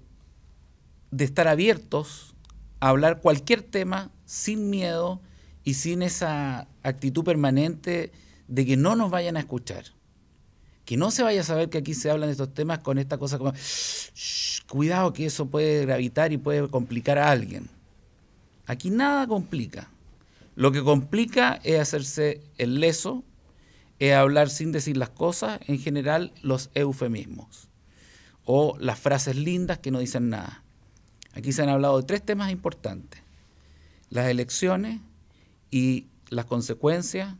de estar abiertos a hablar cualquier tema sin miedo y sin esa actitud permanente de que no nos vayan a escuchar. Que no se vaya a saber que aquí se hablan de estos temas con esta cosa como, cuidado que eso puede gravitar y puede complicar a alguien. Aquí nada complica. Lo que complica es hacerse el leso, es hablar sin decir las cosas, en general los eufemismos o las frases lindas que no dicen nada. Aquí se han hablado de tres temas importantes. Las elecciones y las consecuencias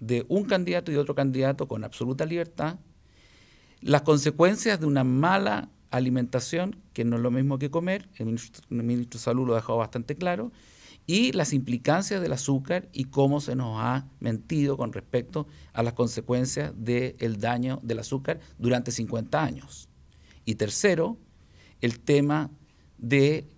de un candidato y otro candidato con absoluta libertad, las consecuencias de una mala alimentación, que no es lo mismo que comer, el ministro, de Salud lo ha dejado bastante claro, y las implicancias del azúcar y cómo se nos ha mentido con respecto a las consecuencias del daño del azúcar durante 50 años. Y tercero, el tema de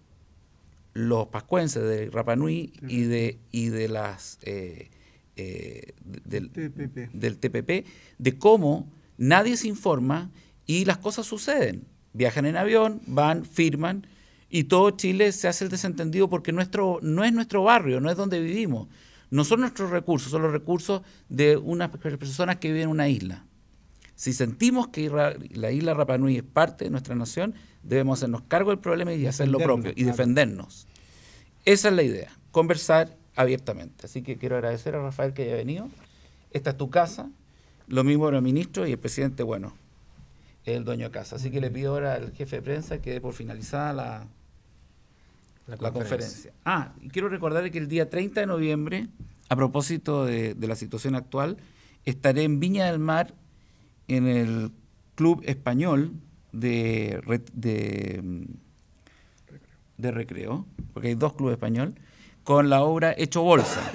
los pascuenses de Rapanui y de, y de las... Eh, eh, del, TPP. de cómo nadie se informa y las cosas suceden. Viajan en avión, van, firman y todo Chile se hace el desentendido porque nuestro, no es nuestro barrio, no es donde vivimos. No son nuestros recursos, son los recursos de unas personas que viven en una isla. Si sentimos que la isla Rapanui es parte de nuestra nación, debemos hacernos cargo del problema y hacer lo propio y defendernos. Esa es la idea, conversar abiertamente. Así que quiero agradecer a Rafael que haya venido. Esta es tu casa, lo mismo el ministro y el presidente, bueno, el dueño de casa. Así que le pido ahora al jefe de prensa que dé por finalizada la, la, conferencia. Ah, y quiero recordar que el día 30 de noviembre, a propósito de, la situación actual, estaré en Viña del Mar, en el Club Español de, de, mm, de Recreo, porque hay dos clubes español con la obra Hecho Bolsa.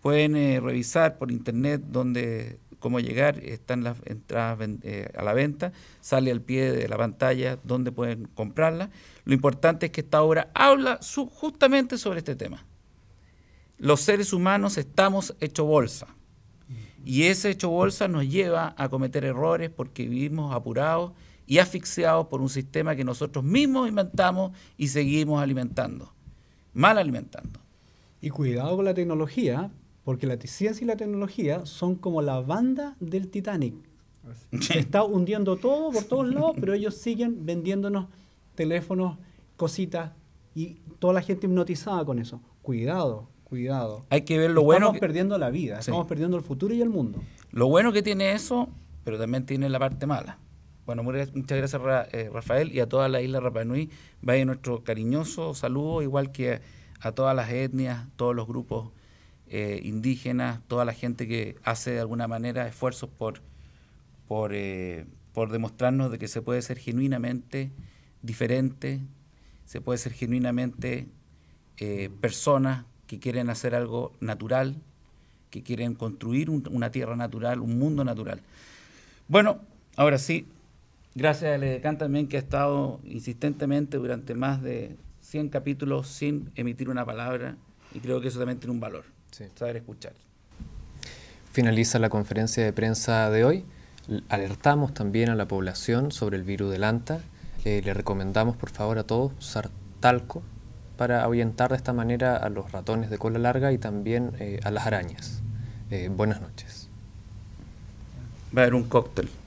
Pueden eh, revisar por internet donde cómo llegar, están las entradas eh, a la venta, sale al pie de la pantalla donde pueden comprarla. Lo importante es que esta obra habla justamente sobre este tema. Los seres humanos estamos hecho bolsa. Y ese hecho bolsa nos lleva a cometer errores porque vivimos apurados y asfixiados por un sistema que nosotros mismos inventamos y seguimos alimentando mal alimentando. Y cuidado con la tecnología, porque la ciencia y la tecnología son como la banda del Titanic. Se está hundiendo todo por todos lados, pero ellos siguen vendiéndonos teléfonos, cositas, y toda la gente hipnotizada con eso. Cuidado, cuidado. Hay que ver lo estamos bueno. Estamos perdiendo la vida, estamos perdiendo el futuro y el mundo. Lo bueno que tiene eso, pero también tiene la parte mala. Bueno, muchas gracias eh, Rafael y a toda la isla Rapanui. Vaya nuestro cariñoso saludo, igual que a todas las etnias, todos los grupos eh, indígenas, toda la gente que hace de alguna manera esfuerzos por, eh, por, demostrarnos de que se puede ser genuinamente diferente, se puede ser genuinamente personas que quieren hacer algo natural, que quieren construir una tierra natural, un mundo natural. Bueno, ahora sí, Gracias a Edecán también que ha estado insistentemente durante más de 100 capítulos sin emitir una palabra y creo que eso también tiene un valor, saber escuchar. Finaliza la conferencia de prensa de hoy. Alertamos también a la población sobre el virus del ANTA. Eh, le recomendamos por favor a todos usar talco para ahuyentar de esta manera a los ratones de cola larga y también eh, a las arañas. Eh, buenas noches. Va a haber un cóctel.